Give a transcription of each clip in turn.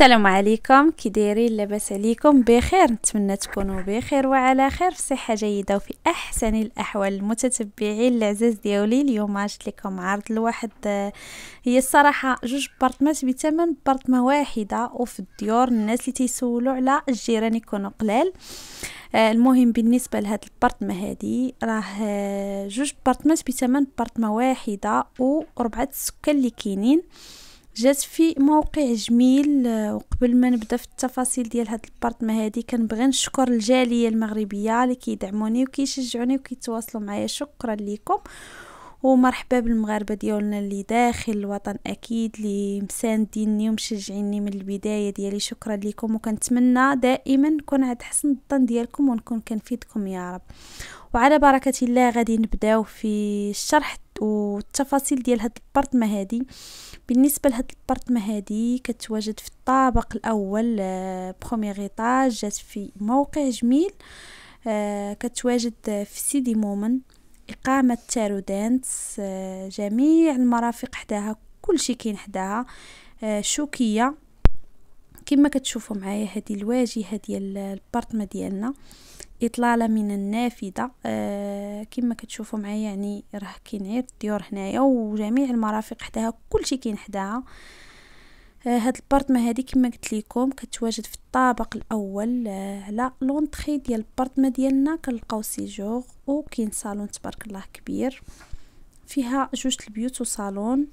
السلام عليكم كي دايرين لاباس عليكم بخير نتمنى تكونوا بخير وعلى خير في صحه جيده وفي احسن الاحوال المتتبعين العزاز ديالي اليوم جبت لكم عرض لواحد آه، هي الصراحه جوج بارطمات بثمن بارطمه واحده وفي الديور الناس اللي تيسولوا على الجيران يكونوا قلال آه، المهم بالنسبه لهاد البارطمه هادي راه آه، جوج بارطمات بثمن بارطمه واحده واربعه السكان اللي كاينين جات في موقع جميل آه، وقبل ما نبدا في التفاصيل ديال هاد البارتما هادي كنبغي نشكر الجاليه المغربيه اللي كيدعموني وكيشجعوني وكيتواصلوا معايا شكرا لكم ومرحبا بالمغاربه ديالنا اللي داخل الوطن اكيد اللي مسانديني ومشجعيني من البدايه ديالي شكرا لكم وكنتمنى دائما نكون عند حسن الظن ديالكم ونكون كنفيدكم يا رب وعلى بركه الله غادي نبداو في الشرح والتفاصيل ديال هاد البرطمه هادي بالنسبه لهاد البرطمه هادي كتواجد في الطابق الاول آه، بروميير ايطاج جات في موقع جميل آه، كتواجد في سيدي مومن إقامة تارو دانس آه، جميع المرافق حداها كل شيء كاين حداها آه، شوكية كما كتشوفوا معايا هذه الواجهة ديال البارتما ديالنا إطلالة من النافذة آه، كما كتشوفوا معايا يعني راه كاين غير الديور هنايا وجميع المرافق حداها كلشي كاين حداها آه، هاد البارطمه هادي كما قلت لكم كتواجد في الطابق الاول آه، على لونطري ديال البارطمه ديالنا كنلقاو سيجور وكاين صالون تبارك الله كبير فيها جوج البيوت وصالون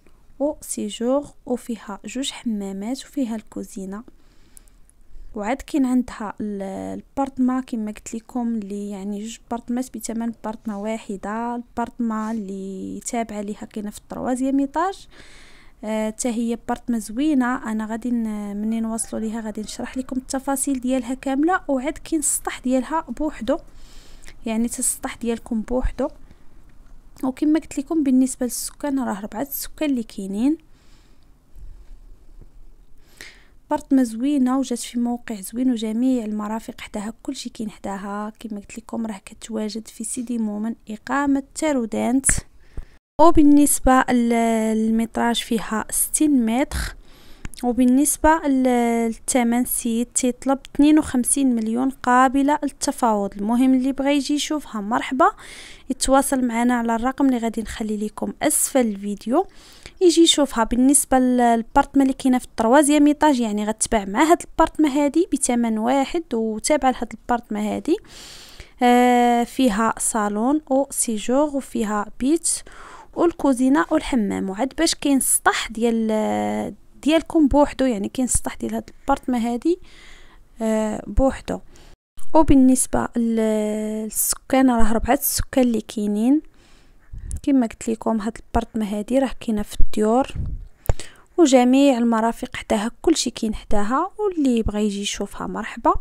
سيجور وفيها جوج حمامات وفيها الكوزينه وعاد كاين عندها البارتما كما قلت لكم اللي يعني جوج بارتمات بثمن بارتما واحده البارتما اللي تابعه ليها كاينه في الطروازيام ايطاج حتى هي بارتمه زوينه انا غادي منين نوصلوا ليها غادي نشرح لكم التفاصيل ديالها كامله وعاد كاين السطح ديالها بوحدو يعني السطح ديالكم بوحدو وكما قلت لكم بالنسبه للسكان راه ربعه السكان اللي كاينين بارتمه زوينه وجات في موقع زوين وجميع المرافق حداها كلشي كاين حداها كما قلت لكم راه كتواجد في سيدي مومن اقامه تارودانت وبالنسبة للمتراج فيها 60 متر وبالنسبة للثمن سيد تيطلب 52 مليون قابلة للتفاوض المهم اللي بغى يجي يشوفها مرحبا يتواصل معنا على الرقم اللي غادي نخلي لكم اسفل الفيديو يجي يشوفها بالنسبة للبارتما اللي كاينه في التروازية ايطاج يعني غتباع مع هاد البارتما هادي بثمن واحد وتابع لهاد البارتما هادي آه فيها صالون او سيجور وفيها بيت والكوزينه والحمام وعاد باش كاين السطح ديال ديالكم بوحدو يعني كاين السطح ديال هاد البارتما هادي آه، بوحدو وبالنسبه للسكان راه ربعه السكان اللي كاينين كما قلت لكم هاد البارتما هادي راه كاينه في الديور وجميع المرافق حداها كلشي كاين حداها واللي يبغى يجي يشوفها مرحبا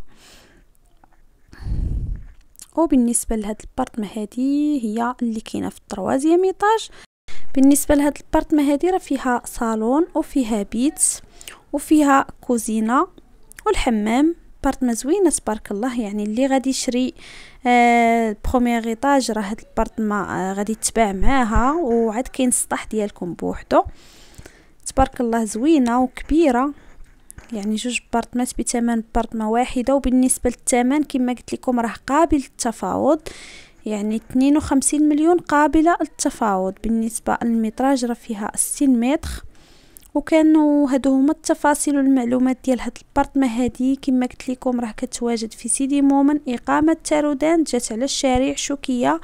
وبالنسبه لهاد البارت هادي هي اللي كاينه في التروازيام ايطاج بالنسبه لهاد البارت هادي راه فيها صالون وفيها بيت وفيها كوزينه والحمام بارتمه زوينه تبارك الله يعني اللي غادي يشري آه بروميير ايطاج راه هاد البارتمه آه غادي تباع معاها وعاد كاين السطح ديالكم بوحدو تبارك الله زوينه وكبيره يعني جوج بارتمات بثمن بارتمة واحدة وبالنسبة للثمن كما قلت لكم راه قابل للتفاوض يعني 52 مليون قابلة للتفاوض بالنسبة للمتراج راه فيها 60 متر وكانوا هادو هما التفاصيل والمعلومات ديال هاد البارتمة هادي كما قلت لكم راه كتواجد في سيدي مومن إقامة تارودان جات على الشارع شوكية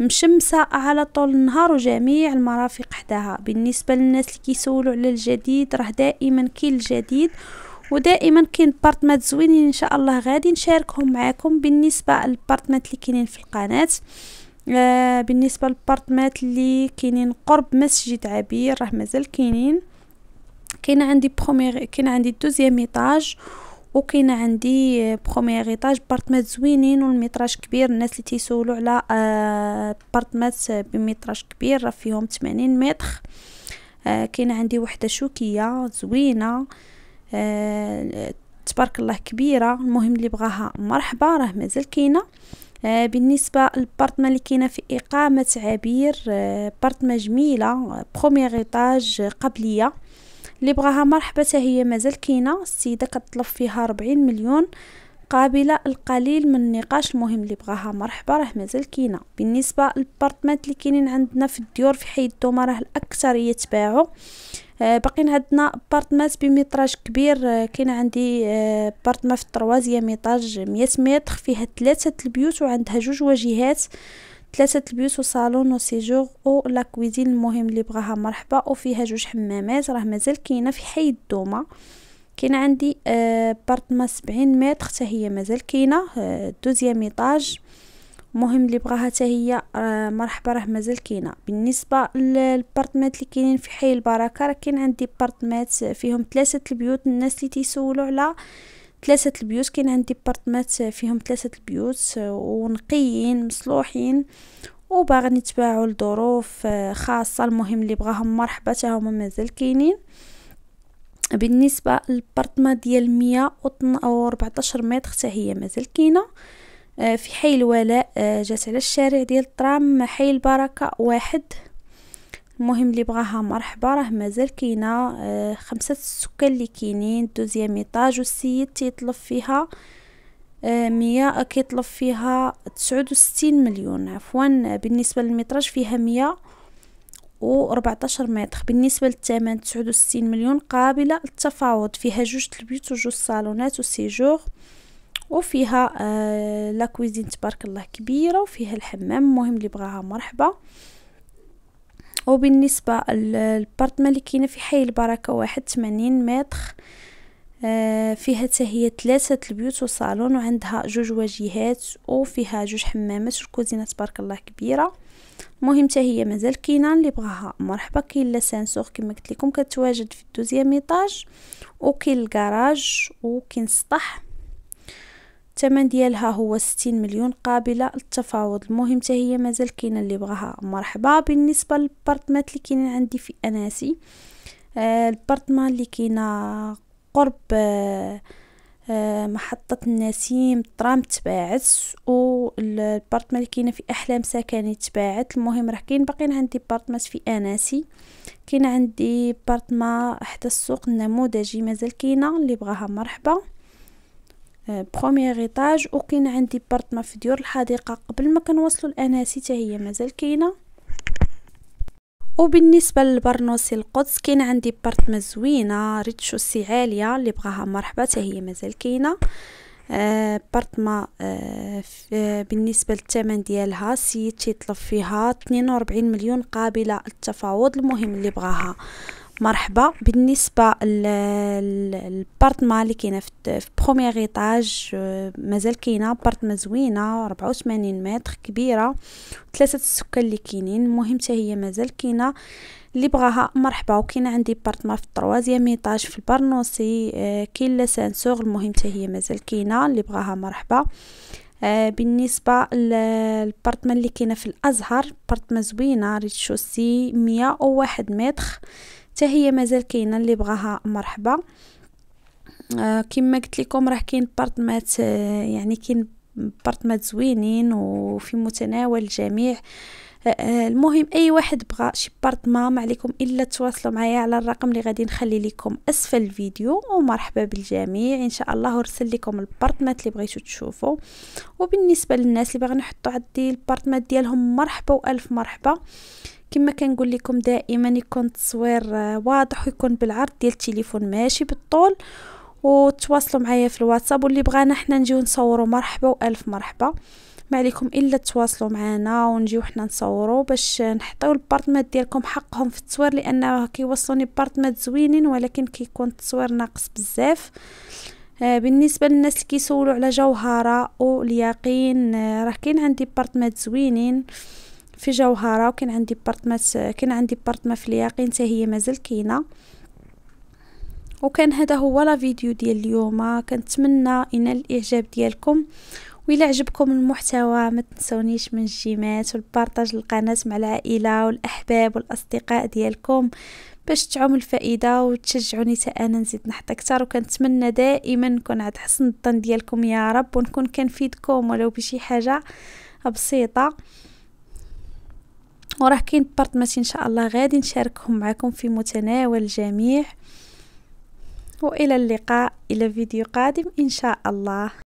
مشمسة على طول النهار وجميع المرافق حداها بالنسبة للناس اللي كيسولوا على الجديد راه دائما كاين الجديد ودائما كاين بارتمات زوينين ان شاء الله غادي نشاركهم معكم بالنسبه للبارتمات اللي كاينين في القناه آه بالنسبه للبارتمات اللي كاينين قرب مسجد عبير راه مازال كاينين كاين عندي بروميير كاين عندي دوزيام ايطاج وكاين عندي بروميير ايطاج بارتمات زوينين والميتراج كبير الناس اللي تيسولوا على آه، بارتمات بميطراج كبير راه فيهم 80 متر آه، كاين عندي وحده شوكيه زوينه آه، تبارك الله كبيره المهم اللي بغاها مرحبا راه مازال كاينه بالنسبه للبارتما اللي كاينه في اقامه عبير بارتما جميله بروميير ايطاج قبليه اللي بغاها مرحبا حتى هي مازال كاينه السيده كتطلب فيها 40 مليون قابله القليل من النقاش المهم اللي بغاها مرحبا راه مازال كاينه بالنسبه للبارتمات اللي كاينين عندنا في الديور في حي الدومه راه الاكثريه يتباعوا آه، باقي باقيين عندنا بارتمات بمتراج كبير آه، كاين عندي آه في الطروازيه ميطاج 100 متر فيها ثلاثه البيوت وعندها جوج واجهات ثلاثة البيوت وصالون وسيجور و لا كويزين المهم اللي بغاها مرحبا وفيها جوج حمامات راه مازال كاينه في حي الدومه كاين عندي آه، بارتما سبعين متر حتى هي مازال كاينه آه، دوزيام ايطاج مهم اللي بغاها حتى هي آه، مرحبا راه مازال كاينه بالنسبه للبارتمات اللي كاينين في حي البركه راه كاين عندي بارتمات فيهم ثلاثه البيوت الناس اللي تيسولوا على ثلاثه البيوت كاين عندي بارتمات فيهم ثلاثه البيوت ونقيين مصلوحين وباغا نتباعوا لظروف خاصه المهم اللي بغاهم مرحبا حتى هما مازال كاينين بالنسبه للبارتمان ديال 114 متر حتى هي مازال كاينه في حي الولاء جات على الشارع ديال الطرام حي البركه واحد المهم اللي بغاها مرحبا راه مازال كاينه آه، خمسه السكان اللي كاينين دوزيام ايطاج والسيد تيطلب فيها آه، مية آه، كيطلب فيها تسعود وستين مليون عفوا بالنسبه للمتراج فيها مية و 14 متر بالنسبه للثمن وستين مليون قابله للتفاوض فيها جوج البيوت وجوج صالونات وسيجور وفيها آه لا لاكويزين تبارك الله كبيره وفيها الحمام المهم اللي بغاها مرحبا وبالنسبة اللي كاينه في حي البركة واحد ثمانين متر آه، فيها هي ثلاثة البيوت وصالون وعندها جوج واجهات وفيها جوج حمامات والكوزينة تبارك الله كبيرة المهم حتى هي مازال كاينه اللي بغاها مرحبا كاين لا سانسور كما قلت لكم كتواجد في الدوزيام ايطاج وكاين الكراج وكاين السطح الثمن ديالها هو 60 مليون قابله للتفاوض المهم حتى هي مازال كاينه اللي بغاها مرحبا بالنسبه للبارتمات اللي كاينين عندي في اناسي آه البارتمان اللي كاينه قرب آه, آه، محطة النسيم طرام تباعت والبارتمان اللي كاينه في احلام سكني تباعت المهم راه كاين باقيين عندي بارتمات في اناسي كاين عندي بارتما حتى السوق النموذجي مازال كاينه اللي بغاها مرحبا بروميير آه، ايطاج وكاين عندي بارتما في ديور الحديقه قبل ما كنوصلوا الاناسي حتى هي مازال كاينه وبالنسبه للبرنوسي القدس كاين عندي بارتما زوينه ريتشوسي عاليه اللي بغاها مرحبا حتى هي مازال كاينه آه بارتما آه آه بالنسبه للثمن ديالها السيد تيطلب فيها 42 مليون قابله للتفاوض المهم اللي بغاها مرحبا بالنسبه للبارتما اللي كاينه في بروميير ايطاج آه، مازال كاينه بارتما زوينه 84 متر كبيره ثلاثه السكان اللي كاينين المهم حتى هي مازال كاينه اللي بغاها مرحبا وكاينه عندي بارتما في الطروازيام ايطاج في البرنوسي آه، كاين لاسانسور المهم حتى هي مازال كاينه اللي بغاها مرحبا آه، بالنسبة للبارتمان اللي كاينة في الأزهر بارتمان زوينة ريتشوسي مية متر حتى هي مازال كاينه اللي بغاها مرحبا آه كما قلت لكم راه كاين بارتمات آه يعني كاين بارتمات زوينين وفي متناول الجميع آه, آه، المهم اي واحد بغى شي بارتما ما عليكم الا تواصلوا معايا على الرقم اللي غادي نخلي لكم اسفل الفيديو ومرحبا بالجميع ان شاء الله ورسل لكم البارتمات اللي بغيتو تشوفوا وبالنسبه للناس اللي باغيين يحطوا عندي البارتمات ديالهم مرحبا والف مرحبا كما كنقول لكم دائما يكون التصوير آه، واضح ويكون بالعرض ديال التليفون ماشي بالطول وتواصلوا معايا في الواتساب واللي بغانا حنا نجيو نصوروا مرحبا والف مرحبا ما عليكم الا تواصلوا معنا ونجيو حنا نصوروا باش نحطيو البارتمات ديالكم حقهم في التصوير لان كيوصلوني بارتمات زوينين ولكن كيكون التصوير ناقص بزاف آه، بالنسبه للناس اللي كيسولوا على جوهره واليقين آه، راه كاين عندي بارتمات زوينين في جوهره وكان عندي بارتمات كان عندي ما في اليقين حتى هي مازال كاينه وكان هذا هو لا فيديو ديال اليوم كنتمنى ينال الاعجاب ديالكم وإلا عجبكم المحتوى ما تنسونيش من الجيمات والبارطاج القناة مع العائلة والأحباب والأصدقاء ديالكم باش تعم الفائدة وتشجعوني تا أنا نزيد نحط أكثر وكنتمنى دائما نكون عاد حسن الظن ديالكم يا رب ونكون كنفيدكم ولو بشي حاجة بسيطة وراه كاين بارتمات ان شاء الله غادي نشاركهم معكم في متناول الجميع والى اللقاء الى فيديو قادم ان شاء الله